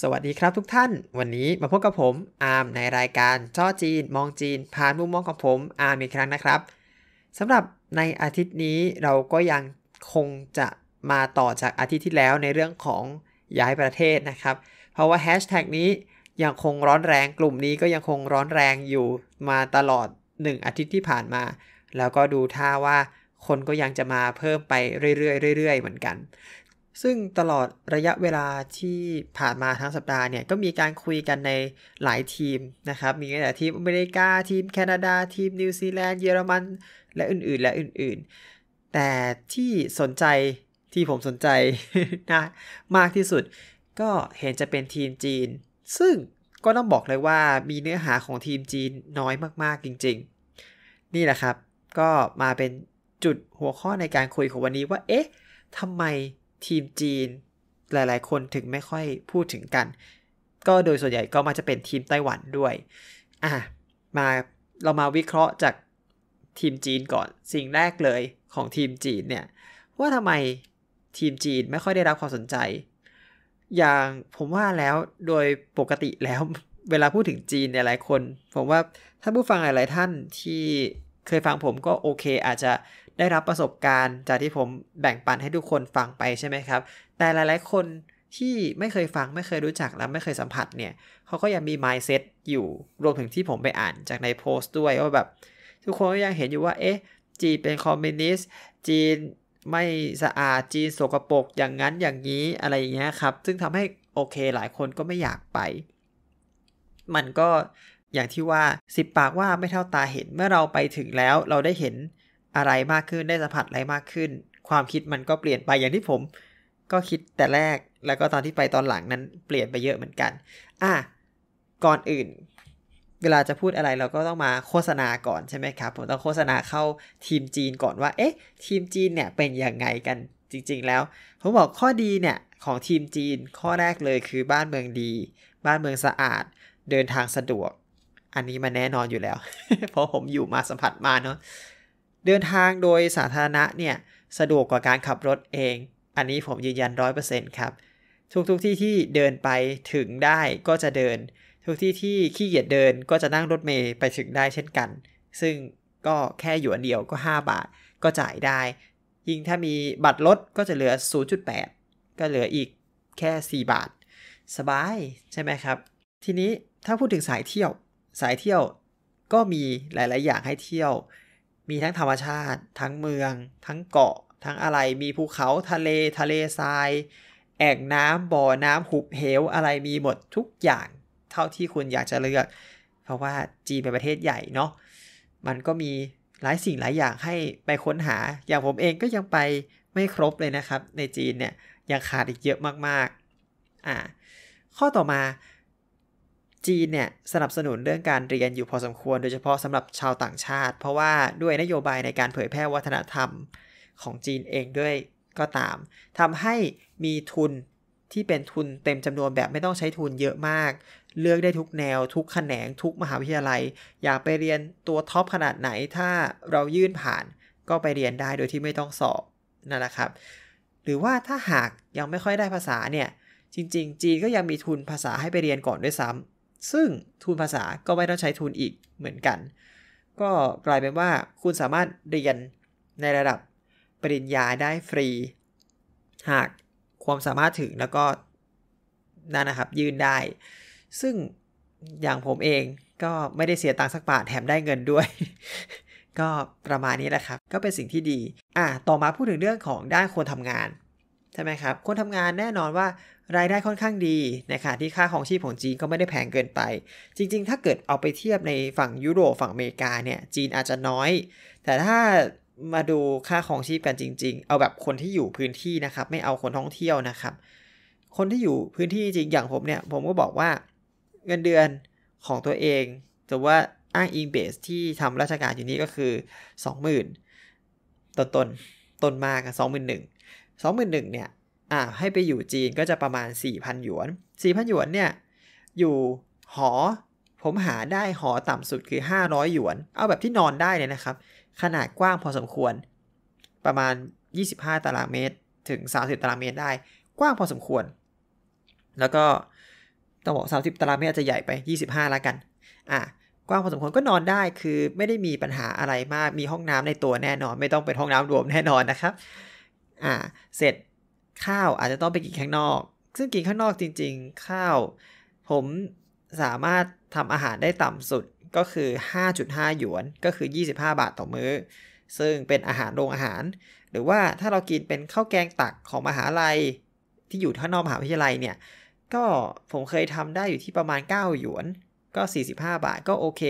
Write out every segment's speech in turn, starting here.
สวัสดีครับทุกท่าน วันนี้มาพบกับผมอาร์มในรายการจ้อจีนมองจีนผ่านมุมมองของผมอาร์มอีกครั้งนะครับสำหรับในอาทิตย์นี้เราก็ยังคงจะมาต่อจากอาทิตย์ที่แล้วในเรื่องของย้ายประเทศนะครับ เพราะว่าแฮชแท็กนี้ยังคงร้อนแรงกลุ่มนี้ก็ยังคงร้อนแรงอยู่มาตลอด 1 อาทิตย์ที่ผ่านมา แล้วก็ดูท่าว่าคนก็ยังจะมาเพิ่มไปเรื่อยๆเรื่อยๆเหมือนกันซึ่งตลอดระยะเวลาที่ผ่านมาทั้งสัปดาห์เนี่ย ก็มีการคุยกันในหลายทีมนะครับ มีแต่ทีมอเมริกาทีมแคนาดาทีมนิวซีแลนด์เยอรมันและอื่นๆ และอื่นๆ แต่ที่สนใจที่ผมสนใจนะ มากที่สุดก็เห็นจะเป็นทีมจีน ซึ่งก็ต้องบอกเลยว่ามีเนื้อหาของทีมจีนน้อยมากๆจริงๆ นี่แหละครับ ก็มาเป็นจุดหัวข้อในการคุยของวันนี้ว่าเอ๊ะทำไมทีมจีนหลายๆ คนถึงไม่ค่อยพูดถึงกัน ก็โดยส่วนใหญ่ก็มาจะเป็นทีมไต้หวันด้วยอ่ะมาเรามาวิเคราะห์จากทีมจีนก่อน สิ่งแรกเลยของทีมจีนเนี่ยว่าทำไมทีมจีนไม่ค่อยได้รับความสนใจ อย่างผมว่าแล้วโดยปกติแล้วเวลาพูดถึงจีนเนี่ยหลายคน ผมว่าถ้าผู้ฟังหลายๆท่านที่เคยฟังผมก็โอเค อาจจะได้รับประสบการณ์จากที่ผมแบ่งปันให้ทุกคนฟังไปใช่ไหมครับ แต่หลายๆคนที่ไม่เคยฟัง ไม่เคยรู้จักและไม่เคยสัมผัสเนี่ย เขาก็ยังมี mindset อยู่รวมถึงที่ผมไปอ่านจากในโพสต์ด้วยว่าแบบทุกคนก็ยังเห็นอยู่ว่าเอ๊ะจีนเป็นคอมมิวนิสต์จีนไม่สะอาด จีนสกปรกอย่างนั้นอย่างนี้อะไรอย่างเงี้ยครับ ซึ่งทำให้โอเคหลายคนก็ไม่อยากไป มันก็อย่างที่ว่าสิบปากว่าไม่เท่าตาเห็นเมื่อเราไปถึงแล้วเราได้เห็นอะไรมากขึ้นได้สัมผัสอะไรมากขึ้น ความคิดมันก็เปลี่ยนไปอย่างที่ผม ก็คิดแต่แรกแล้วก็ตอนที่ไปตอนหลังนั้นเปลี่ยนไปเยอะเหมือนกันอ่ะก่อนอื่น เวลาจะพูดอะไรเราก็ต้องมาโฆษณาก่อนใช่ไหมครับ ผมต้องโฆษณาเข้าทีมจีน ก่อนว่าเอ๊ะ ทีมจีนเนี่ยเป็นยังไงกันจริงๆ แล้ว ผมบอกข้อดีเนี่ยของทีมจีนข้อแรกเลยคือบ้านเมืองดี บ้านเมืองสะอาด เดินทางสะดวก อันนี้มันแน่นอนอยู่แล้ว เพราะผมอยู่มาสัมผัสมาเนาะเดินทางโดยสาธารณะเนี่ยสะดวกกว่าการขับรถเอง อันนี้ผมยืนยัน 100%ครับ ทุกๆทที่ที่เดินไปถึงได้ก็จะเดิน ทุกที่ที่ขี้เกียจเดินก็จะนั่งรถเมย์ไปถึงได้เช่นกัน ซึ่งก็แค่อยู่อันเดียวก็ 5 บาท ก็จ่ายได้ ยิ่งถ้ามีบัตรรถก็จะเหลือ 0.8 ก็เหลืออีกแค่ 4 บาทสบายใช่ไหมครับ ทีนี้ถ้าพูดถึงสายเที่ยวสายเที่ยวก็มีหลายๆอย่างให้เที่ยวมีทั้งธรรมชาติ ทั้งเมือง ทั้งเกาะ ทั้งอะไรมีภูเขาทะเลทะเลทรายแอ่งน้ำบ่อน้ำหุบเหวอะไรมีหมดทุกอย่างเท่าที่คุณอยากจะเลือก เพราะว่าจีนเป็นประเทศใหญ่เนาะมันก็มีหลายสิ่งหลายอย่างให้ไปค้นหาอย่างผมเองก็ยังไปไม่ครบเลยนะครับในจีนเนี่ยยังขาดอีกเยอะมากๆอ่าข้อต่อมาจีนเนี่ยสนับสนุนเรื่องการเรียนอยู่พอสมควร โดยเฉพาะสำหรับชาวต่างชาติ เพราะว่าด้วยนโยบายในการเผยแพร่วัฒนธรรมของจีนเองด้วย ก็ตาม ทำให้มีทุนที่เป็นทุนเต็มจำนวนแบบไม่ต้องใช้ทุนเยอะมาก เลือกได้ทุกแนว ทุกแขนงทุกมหาวิทยาลัย อยากไปเรียนตัวท็อปขนาดไหนถ้าเรายื่นผ่านก็ไปเรียนได้โดยที่ไม่ต้องสอบนั่นแหละครับ หรือว่าถ้าหากยังไม่ค่อยได้ภาษาเนี่ยจริงๆ จีนก็ยังมีทุนภาษาให้ไปเรียนก่อนด้วยซ้ำซึ่งทุนภาษาก็ไม่ต้องใช้ทุนอีกเหมือนกัน ก็กลายเป็นว่าคุณสามารถเรียนในระดับปริญญาได้ฟรี หากความสามารถถึงแล้วก็นั่นนะครับยื่นได้ ซึ่งอย่างผมเองก็ไม่ได้เสียตังค์สักบาทแถมได้เงินด้วย ก็ประมาณนี้แหละครับ ก็เป็นสิ่งที่ดีอ่ะต่อมาพูดถึงเรื่องของด้านคนทำงานใช่ไหมครับ คนทำงานแน่นอนว่ารายได้ค่อนข้างดีนะคะที่ค่าของชีพของจีนก็ไม่ได้แพงเกินไป จริงๆ ถ้าเกิดเอาไปเทียบในฝั่งยุโรปฝั่งอเมริกาเนี่ยจีนอาจจะน้อย แต่ถ้ามาดูค่าของชีพกันจริงๆ เอาแบบคนที่อยู่พื้นที่นะครับ ไม่เอาคนท่องเที่ยวนะครับ คนที่อยู่พื้นที่จริงอย่างผมเนี่ยผมก็บอกว่าเงินเดือนของตัวเองแต่ว่าอ้างอิงเบสที่ทำราชการอยู่นี้ก็คือ 20,000ต้นต้นต้นมากสองหมื่นหนึ่ง21,000เนี่ยอ่าให้ไปอยู่จีนก็จะประมาณ4,000หยวน4,000หยวนเนี่ย อยู่หอผมหาได้หอต่ำสุดคือ 500หยวน เอาแบบที่นอนได้เลยนะครับ ขนาดกว้างพอสมควร ประมาณ 25ตารางเมตรถึง 30ตารางเมตรได้ กว้างพอสมควร แล้วก็ต้องบอก30ตารางเมตรอาจจะใหญ่ไป 25แล้วกันอ่ะกว้างพอสมควรก็นอนได้ คือไม่ได้มีปัญหาอะไรมาก มีห้องน้ำในตัวแน่นอน ไม่ต้องเป็นห้องน้ำรวมแน่นอนนะครับอ่าเสร็จข้าวอาจจะต้องไปกินข้างนอก ซึ่งกินข้างนอกจริงๆ ข้าว ผมสามารถทำอาหารได้ต่ำสุดก็คือ 5.5หยวนก็คือ 25 บาทต่อมือ้อซึ่งเป็นอาหารโรงอาหาร หรือว่าถ้าเรากินเป็นข้าวแกงตักของมหาลัย ที่อยู่ท่านอกมหาวิทยาลัยเนี่ยก็ผมเคยทำได้อยู่ที่ประมาณ 9หยวน ก็ 45 บาทก็โอเค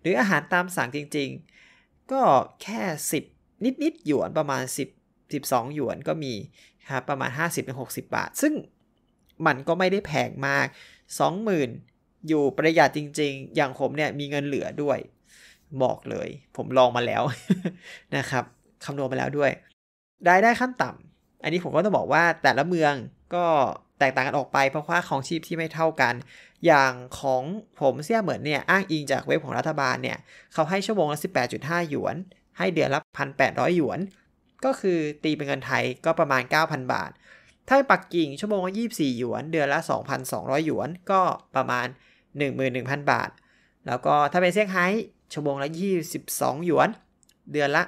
หรืออาหารตามสั่งจริงๆ ก็แค่ 10 นิดๆหยวนประมาณ 10 12หยวนก็มีครับประมาณ 50-60 บาท ซึ่งมันก็ไม่ได้แพงมาก 20,000 อยู่ประหยัดจริงๆ อย่างผมเนี่ยมีเงินเหลือด้วย บอกเลย ผมลองมาแล้วนะครับ คำนวณมาแล้วด้วยรายได้ขั้นต่ำอันนี้ผมก็ต้องบอกว่าแต่ละเมืองก็แตกต่างกันออกไปเพราะว่าของชีพที่ไม่เท่ากัน อย่างของผมเสียเหมือนเนี่ยอ้างอิงจากเว็บของรัฐบาลเนี่ยเขาให้ชั่วโมงละ18.5หยวน ให้เดือนละ1,800หยวนก็คือตีเป็นเงินไทยก็ประมาณ 9,000 บาท ถ้าปักกิ่งชั่วโมงละ24หยวน เดือนละ 2,200หยวนก็ประมาณ 11,000 บาท แล้วก็ถ้าเป็นเซี่ยงไฮ้ชั่วโมงละ 22หยวน เดือนละ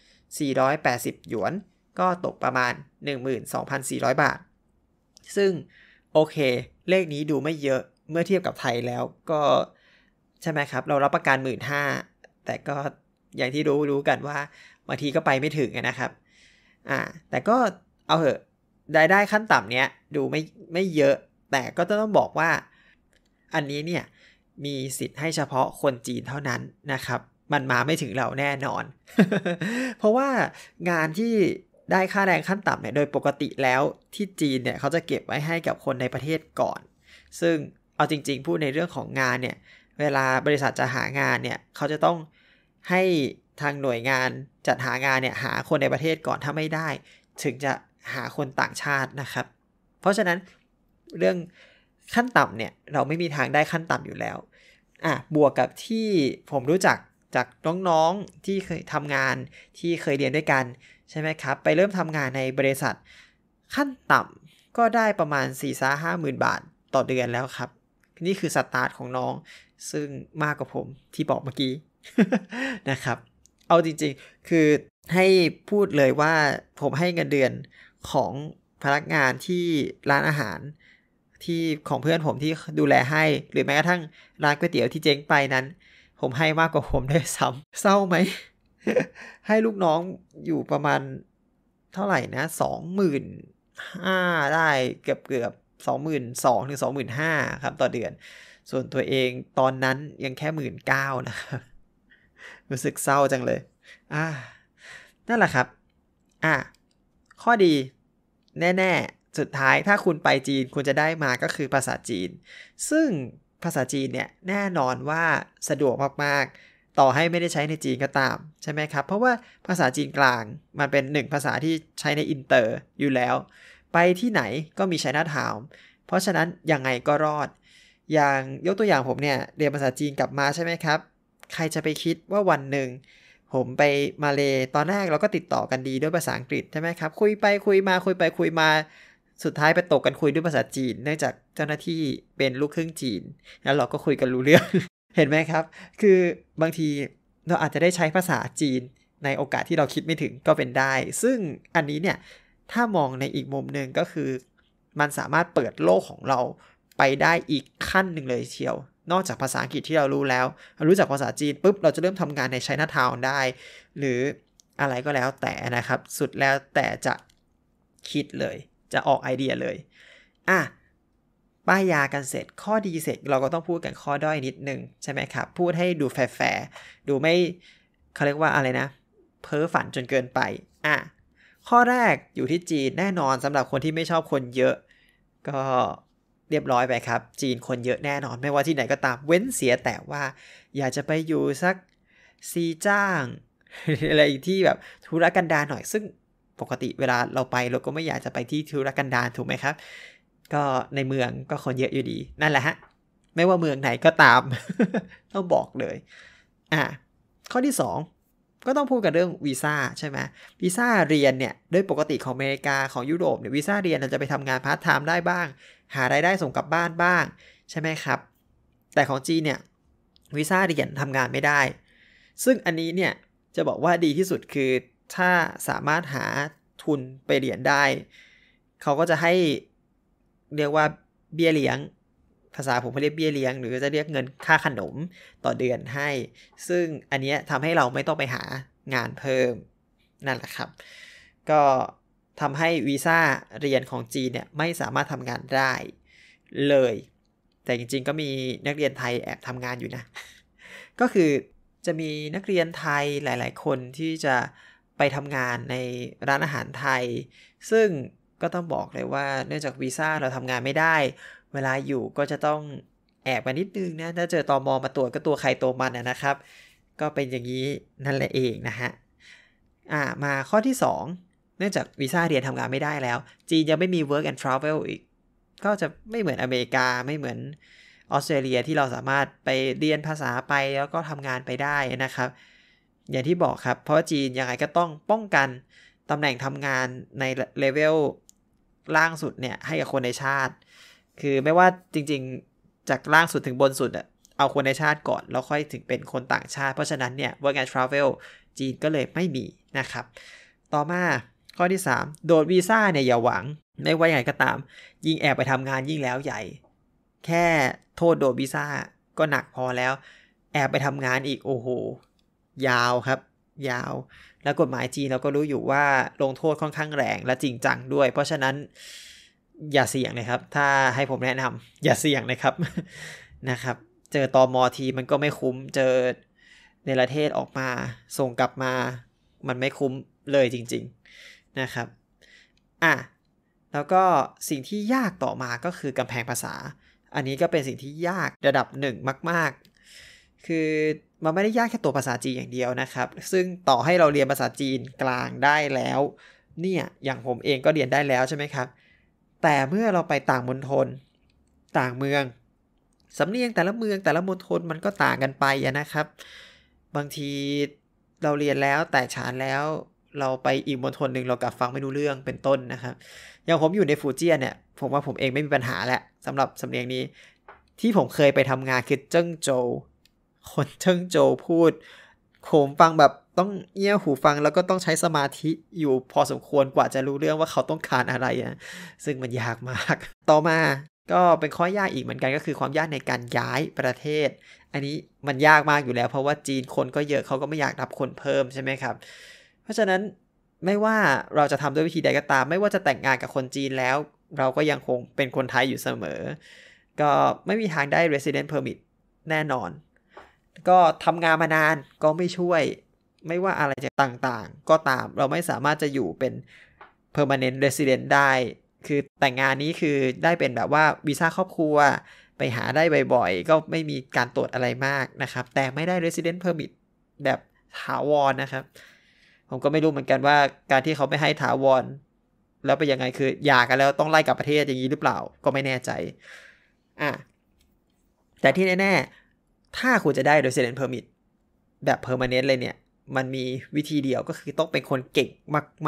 2,480หยวน ก็ตกประมาณ 12,400 บาท ซึ่ง โอเค เลขนี้ดูไม่เยอะเมื่อเทียบกับไทยแล้วก็ใช่ไหมครับเรารับประกัน 1 5ื่นแต่ก็อย่างที่รู้รู้กันว่าบางทีก็ไปไม่ถึงนะครับอ่าแต่ก็เอาเถอะรายได้ขั้นต่ำเนี้ยดูไม่ไม่เยอะ แต่ก็ต้องบอกว่า อันนี้เนี่ยมีสิทธิ์ให้เฉพาะคนจีนเท่านั้นนะครับ มันมาไม่ถึงเราแน่นอน เพราะว่างานที่ได้ค่าแรงขั้นต่ำเนี่ยโดยปกติแล้วที่จีนเนี่ยเขาจะเก็บไว้ให้กับคนในประเทศก่อน ซึ่งเอาจริงๆพูดในเรื่องของงานเนี่ยเวลาบริษัทจะหางานเนี่ยเขาจะต้องให้ทางหน่วยงานจัดหางานเนี่ยหาคนในประเทศก่อนถ้าไม่ได้ ถึงจะหาคนต่างชาตินะครับ เพราะฉะนั้นเรื่องขั้นต่ำเนี่ยเราไม่มีทางได้ขั้นต่ำอยู่แล้วอ่ะบวกกับที่ผมรู้จักจากน้องๆที่เคยทำงานที่เคยเรียนด้วยกันใช่ไหมครับ ไปเริ่มทำงานในบริษัทขั้นต่ำก็ได้ประมาณ4ี่สาห้าหมื่นบาทต่อเดือนแล้วครับ นี่คือสตาร์ทของน้อง ซึ่งมากกว่าผมที่บอกเมื่อกี้นะครับเอาจริงๆ คือให้พูดเลยว่าผมให้เงินเดือนของพนักงานที่ร้านอาหารที่ของเพื่อนผมที่ดูแลให้ หรือแม้กระทั่งร้านก๋วยเตี๋ยวที่เจ๊งไปนั้น ผมให้มากกว่าผมได้ซ้ำเศร้าไหมให้ลูกน้องอยู่ประมาณเท่าไหร่นะสองหมื่นห้าได้เกือบเกือบสองหมื่นสองถึงสองหมื่นห้าครับ ต่อเดือน ส่วนตัวเองตอนนั้นยังแค่หมื่นเก้านะครับรู้สึกเศร้าจังเลย อ่านั่นแหละครับ อ่าข้อดี แน่ ๆ สุดท้ายถ้าคุณไปจีนคุณจะได้มาก็คือภาษาจีน ซึ่งภาษาจีนเนี่ย แน่นอนว่าสะดวกมากๆ ต่อให้ไม่ได้ใช้ในจีนก็ตามใช่ไหมครับ เพราะว่าภาษาจีนกลาง มันเป็นหนึ่งภาษาที่ใช้ในอินเตอร์อยู่แล้ว ไปที่ไหนก็มีไชน่าทาวน์เพราะฉะนั้นยังไงก็รอด อย่างยกตัวอย่างผมเนี่ยเรียนภาษาจีนกลับมาใช่ไหมครับใครจะไปคิดว่าวันหนึ่งผมไปมาเลตอนแรกเราก็ติดต่อกันดีด้วยภาษาอังกฤษใช่ไหมครับ คุยไปคุยมาคุยไปคุยมาสุดท้ายไปตกกันคุยด้วยภาษาจีนเนื่องจากเจ้าหน้าที่เป็นลูกครึ่งจีน แล้วเราก็คุยกันรู้เรื่องเห็นไหมครับ คือบางทีเราอาจจะได้ใช้ภาษาจีนในโอกาสที่เราคิดไม่ถึงก็เป็นได้ ซึ่งอันนี้เนี่ยถ้ามองในอีกมุมหนึ่งก็คือ มันสามารถเปิดโลกของเราไปได้อีกขั้นหนึ่งเลยเชียวนอกจากภาษาอังกฤษที่เรารู้แล้วรรู้จักภาษาจีนปุ๊บเราจะเริ่มทำงานในไชน่าทาวน์ได้ หรืออะไรก็แล้วแต่นะครับ สุดแล้วแต่จะคิดเลย จะออกไอเดียเลยอ่ะป้ายยากันเสร็จข้อดีเสร็จเราก็ต้องพูดกันข้อด้อยนิดนึงใช่ไหมครับ พูดให้ดูแฟร์ดูไม่เขาเรียกว่าอะไรนะ เพ้อฝันจนเกินไปอ่ะข้อแรกอยู่ที่จีนแน่นอนสำหรับคนที่ไม่ชอบคนเยอะ ก็เรียบร้อยไปครับ จีนคนเยอะแน่นอนไม่ว่าที่ไหนก็ตามเว้นเสียแต่ว่าอยากจะไปอยู่สักซีจ้างอะไรที่แบบธุรกันดารหน่อยซึ่งปกติเวลาเราไปเราก็ไม่อยากจะไปที่ธุรกันดารถูกไหมครับ ก็ในเมืองก็คนเยอะอยู่ดี นั่นแหละฮะไม่ว่าเมืองไหนก็ตามต้องบอกเลยอ่ะข้อที่ 2ก็ต้องพูดกันเรื่องวีซ่าใช่ไหมวีซ่าเรียนเนี่ยโดยปกติของอเมริกาของยุโรปเนี่ยวีซ่าเรียนเราจะไปทำงานพาร์ทไทม์ได้บ้าง หารายได้ส่งกลับบ้านบ้างใช่ไหมครับ แต่ของจีนเนี่ยวีซ่าเรียนทำงานไม่ได้ ซึ่งอันนี้เนี่ยจะบอกว่าดีที่สุดคือถ้าสามารถหาทุนไปเรียนได้ เขาก็จะให้เรียกว่าเบี้ยเลี้ยงภาษาผมเรียกเบี้ยเลี้ยงหรือจะเรียกเงินค่าขนมต่อเดือนให้ ซึ่งอันนี้ทำให้เราไม่ต้องไปหางานเพิ่มนั่นแหละครับ ก็ทำให้วีซ่าเรียนของจีนเนี่ยไม่สามารถทำงานได้เลยแต่จริงๆก็มีนักเรียนไทยแอบทำงานอยู่นะ ก็คือจะมีนักเรียนไทยหลายๆ คนที่จะไปทำงานในร้านอาหารไทย ซึ่งก็ต้องบอกเลยว่าเนื่องจากวีซ่าเราทำงานไม่ได้เวลาอยู่ก็จะต้องแอบมานนิดนึงนะถ้าเจอตอมอมาตรวจก็ตัวใครตัวมันนะครับ ก็เป็นอย่างนี้นั่นแหละเองนะฮะ อ่ามาข้อที่ 2 เนื่องจากวีซ่าเรียนทำงานไม่ได้แล้ว จีนยังไม่มี work and travel อีก ก็จะไม่เหมือนอเมริกาไม่เหมือนออสเตรเลียที่เราสามารถไปเรียนภาษาไปแล้วก็ทำงานไปได้นะครับ อย่างที่บอกครับเพราะจีนยังไงก็ต้องป้องกันตำแหน่งทำงานในเลเวลล่างสุดเนี่ยให้กับคนในชาติคือไม่ว่าจริงๆ จากล่างสุดถึงบนสุดอะเอาคนในชาติก่อนแล้วค่อยถึงเป็นคนต่างชาติ เพราะฉะนั้นเนี่ย work and travel จีนก็เลยไม่มีนะครับ ต่อมาข้อที่ 3 โดดวีซ่าเนี่ยอย่าหวัง ไม่ว่าอย่างไรก็ตาม ยิ่งแอบไปทำงานยิ่งแล้วใหญ่ แค่โทษโดดวีซ่าก็หนักพอแล้ว แอบไปทำงานอีก โอ้โห ยาวครับ ยาว แล้วกฎหมายจีนเราก็รู้อยู่ว่าลงโทษค่อนข้างแรงและจริงจังด้วย เพราะฉะนั้นอย่าเสี่ยงนะครับถ้าให้ผมแนะนำ อย่าเสี่ยงนะครับนะครับ เจอตอมอทีมันก็ไม่คุ้มเจอในประเทศออกมาส่งกลับมา มันไม่คุ้มเลยจริง ๆนะครับอ่ะแล้วก็สิ่งที่ยากต่อมาก็คือกำแพงภาษา อันนี้ก็เป็นสิ่งที่ยากระดับหนึ่งมาก ๆ คือมันไม่ได้ยากแค่ตัวภาษาจีนอย่างเดียวนะครับ ซึ่งต่อให้เราเรียนภาษาจีนกลางได้แล้วเนี่ยอย่างผมเองก็เรียนได้แล้วใช่ไหมครับแต่เมื่อเราไปต่างมณฑลต่างเมือง สำเนียงแต่ละเมืองแต่ละมณฑลมันก็ต่างกันไปนะครับ บางทีเราเรียนแล้วแต่ฉานแล้วเราไปอีกมณฑลหนึ่งเรากลับฟังไม่รู้เรื่องเป็นต้นนะครับอย่างผมอยู่ในฟูเจียเนี่ยผมว่าผมเองไม่มีปัญหาแหละสำหรับสำเนียงนี้ที่ผมเคยไปทำงานคือ เจิ้งโจวคนเจิ้งโจวพูดผมฟังแบบต้องเอี้ยหูฟังแล้วก็ต้องใช้สมาธิอยู่พอสมควรกว่าจะรู้เรื่องว่าเขาต้องการอะไรอ่ะซึ่งมันยากมาก ต่อมาก็เป็นข้อยากอีกเหมือนกัน ก็คือ ความยากในการย้ายประเทศ อันนี้มันยากมากอยู่แล้ว เพราะว่าจีนคนก็เยอะเขาก็ไม่อยากรับคนเพิ่มใช่ไหมครับ เพราะฉะนั้นไม่ว่าเราจะทำด้วยวิธีใดก็ตาม ไม่ว่าจะแต่งงานกับคนจีนแล้ว เราก็ยังคงเป็นคนไทยอยู่เสมอ ก็ไม่มีทางได้ resident permit แน่นอน ก็ทำงานมานานก็ไม่ช่วยไม่ว่าอะไรจะต่างๆ ก็ตามเราไม่สามารถจะอยู่เป็น permanent resident ได้ คือแต่งงานนี้คือได้เป็นแบบว่าวีซ่าครอบครัวไปหาได้บ่อยๆก็ไม่มีการตรวจอะไรมากนะครับ แต่ไม่ได้ resident permit แบบถาวรนะครับผมก็ไม่รู้เหมือนกันว่า การที่เขาไม่ให้ถาวรแล้วไปยังไงคืออยากันแล้วต้องไล่กลับประเทศอย่างนี้หรือเปล่า ก็ไม่แน่ใจอ่ะแต่ที่แน่ๆถ้าคุณจะได้ resident permit แบบ permanent เลยเนี่ยมันมีวิธีเดียวก็คือต้องเป็นคนเก่ง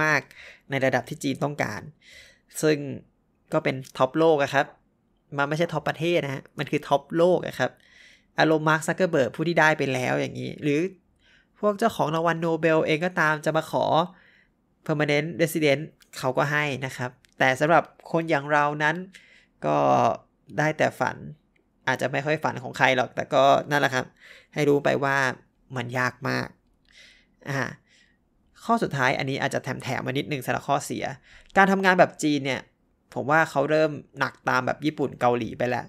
มากๆ ในระดับที่จีนต้องการ ซึ่งก็เป็นท็อปโลกะครับ มันไม่ใช่ท็อปประเทศนะฮะ มันคือท็อปโลกะครับอารมมาร์คซักเกอร์เบิร์กผู้ที่ได้ไปแล้วอย่างนี้ หรือพวกเจ้าของรางวัลโนเบลเองก็ตามจะมาขอ permanent resident เขาก็ให้นะครับ แต่สำหรับคนอย่างเรานั้นก็ได้แต่ฝัน อาจจะไม่ค่อยฝันของใครหรอก แต่ก็นั่นแหละครับ ให้รู้ไปว่ามันยากมากอ่าข้อสุดท้าย อันนี้อาจจะแถมแถมมานิดนึงสำหรับข้อเสีย การทำงานแบบจีนเนี่ยผมว่าเขาเริ่มหนักตามแบบญี่ปุ่นเกาหลีไปแล้ว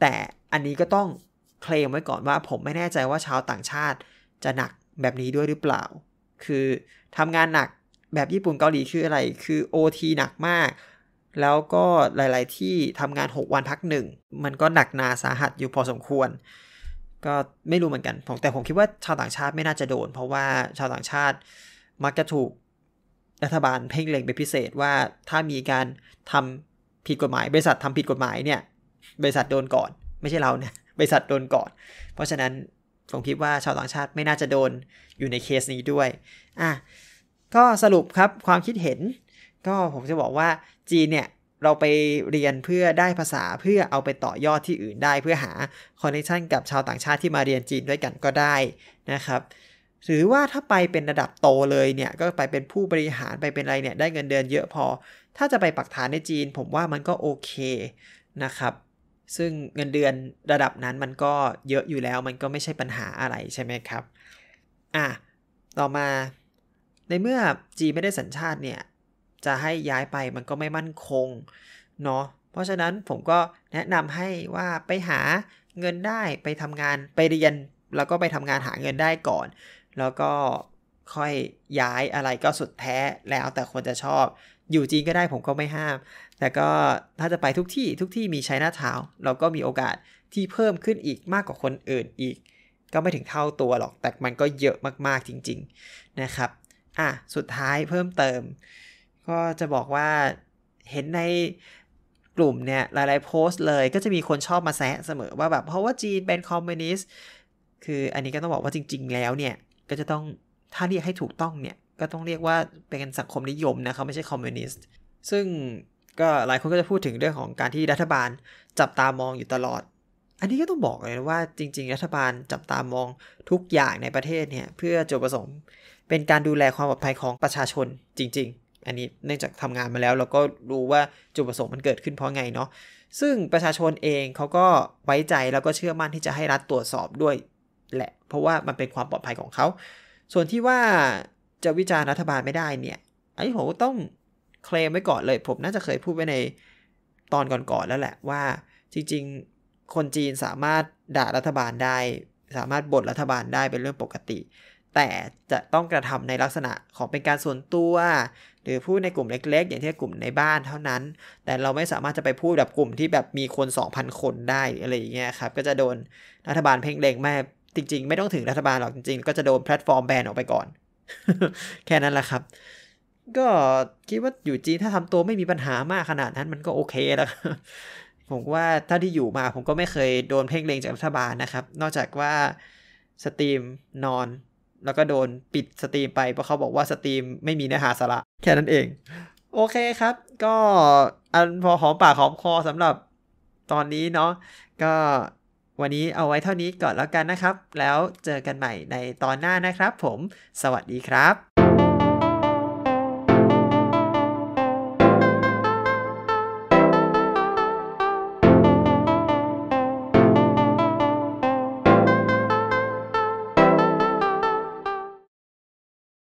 แต่อันนี้ก็ต้องเคลมไว้ก่อนว่าผมไม่แน่ใจว่าชาวต่างชาติจะหนักแบบนี้ด้วยหรือเปล่า คือทำงานหนักแบบญี่ปุ่นเกาหลีคืออะไร คือ OT หนักมาก แล้วก็หลาย ๆ ที่ทำงาน 6 วันพักหนึ่งมันก็หนักนาสาหัสอยู่พอสมควรก็ไม่รู้เหมือนกันผมแต่ผมคิดว่าชาวต่างชาติไม่น่าจะโดน เพราะว่าชาวต่างชาติมักจะถูก รัฐบาลเพ่งเล็งเป็นพิเศษว่า ถ้ามีการทำผิดกฎหมาย บริษัททำผิดกฎหมายเนี่ยบริษัทโดนก่อน ไม่ใช่เราเนี่ยบริษัทโดนก่อน เพราะฉะนั้นผมคิดว่าชาวต่างชาติไม่น่าจะโดนอยู่ในเคสนี้ด้วยอ่ะก็สรุปครับความคิดเห็น ก็ผมจะบอกว่าจีนเนี่ยเราไปเรียนเพื่อได้ภาษาเพื่อเอาไปต่อยอดที่อื่นได้เพื่อหาคอนเนคชันกับชาวต่างชาติที่มาเรียนจีนด้วยกันก็ได้นะครับหรือว่าถ้าไปเป็นระดับโตเลยเนี่ยก็ไปเป็นผู้บริหารไปเป็นอะไรเนี่ยได้เงินเดือนเยอะพอถ้าจะไปปักฐานในจีนผมว่ามันก็โอเคนะครับซึ่งเงินเดือนระดับนั้นมันก็เยอะอยู่แล้วมันก็ไม่ใช่ปัญหาอะไรใช่ไหมครับอ่ะต่อมาในเมื่อจีไม่ได้สัญชาติเนี่ยจะให้ย้ายไปมันก็ไม่มั่นคงเนาะเพราะฉะนั้นผมก็แนะนำให้ว่าไปหาเงินได้ไปทำงานไปเรียนแล้วก็ไปทำงานหาเงินได้ก่อน แล้วก็ค่อยย้ายอะไรก็สุดแท้แล้วแต่คนจะชอบอยู่จีนก็ได้ผมก็ไม่ห้าม แต่ก็ถ้าจะไปทุกที่ทุกที่มีไชน่าทาวเราก็มีโอกาสที่เพิ่มขึ้นอีกมากกว่าคนอื่นอีก ก็ไม่ถึงเท่าตัวหรอก แต่มันก็เยอะมากๆจริงๆนะครับอ่ะสุดท้ายเพิ่มเติมก็จะบอกว่าเห็นในกลุ่มเนี่ยหลาย ๆโพสต์เลย ก็จะมีคนชอบมาแซะ เสมอว่าแบบเพราะว่าจีนเป็นคอมมิวนิสต์ คืออันนี้ก็ต้องบอกว่าจริง ๆแล้วเนี่ย ก็จะต้องถ้าเรียกให้ถูกต้องเนี่ย ก็ต้องเรียกว่าเป็นสังคมนิยมนะเขาไม่ใช่คอมมิวนิสต์ ซึ่งก็หลายคนก็จะพูดถึงเรื่องของการที่รัฐบาลจับตามองอยู่ตลอด อันนี้ก็ต้องบอกเลยว่าจริง ๆ รัฐบาลจับตามองทุกอย่างในประเทศเนี่ยเพื่อจุดประสงค์เป็นการดูแลความปลอดภัยของประชาชนจริง ๆอันนี้เนื่องจากทำงานมาแล้วเราก็รู้ว่าจุดประสงค์มันเกิดขึ้นเพราะไงเนาะซึ่งประชาชนเองเขาก็ไว้ใจแล้วก็เชื่อมั่นที่จะให้รัฐตรวจสอบด้วยแหละเพราะว่ามันเป็นความปลอดภัยของเขาส่วนที่ว่าจะวิจารณ์รัฐบาลไม่ได้เนี่ยไอ้ผมต้องเคลมไว้ก่อนเลย ผมน่าจะเคยพูดไว้ในตอนก่อนๆแล้วแหละว่า จริงๆคนจีนสามารถด่ารัฐบาลได้ สามารถบ่นรัฐบาลได้เป็นเรื่องปกติแต่จะต้องกระทำในลักษณะของเป็นการส่วนตัว หรือพูดในกลุ่มเล็กๆ อย่างเช่นกลุ่มในบ้านเท่านั้น แต่เราไม่สามารถจะไปพูดแบบกลุ่มที่แบบมีคน 2,000 คนได้อะไรอย่างเงี้ยครับก็จะโดนรัฐบาลเพ่งเล็งแม่จริง ๆ ไม่ต้องถึงรัฐบาลหรอกจริงๆก็จะโดนแพลตฟอร์มแบนออกไปก่อน แค่นั้นแหละครับ ก็คิดว่าอยู่จีนถ้าทำตัวไม่มีปัญหามากขนาดนั้นมันก็โอเค แล้ว ผมว่าถ้าที่อยู่มาผมก็ไม่เคยโดนเพ่งเล็งจากรัฐบาลนะครับนอกจากว่าสตรีมนอนแล้วก็โดนปิดสตรีมไป เพราะเขาบอกว่าสตรีมไม่มีเนื้อหาสาระแค่นั้นเอง โอเคครับ ก็อันพอหอมปากหอมคอสำหรับตอนนี้เนาะก็วันนี้เอาไว้เท่านี้ก่อนแล้วกันนะครับ แล้วเจอกันใหม่ในตอนหน้านะครับผมสวัสดีครับ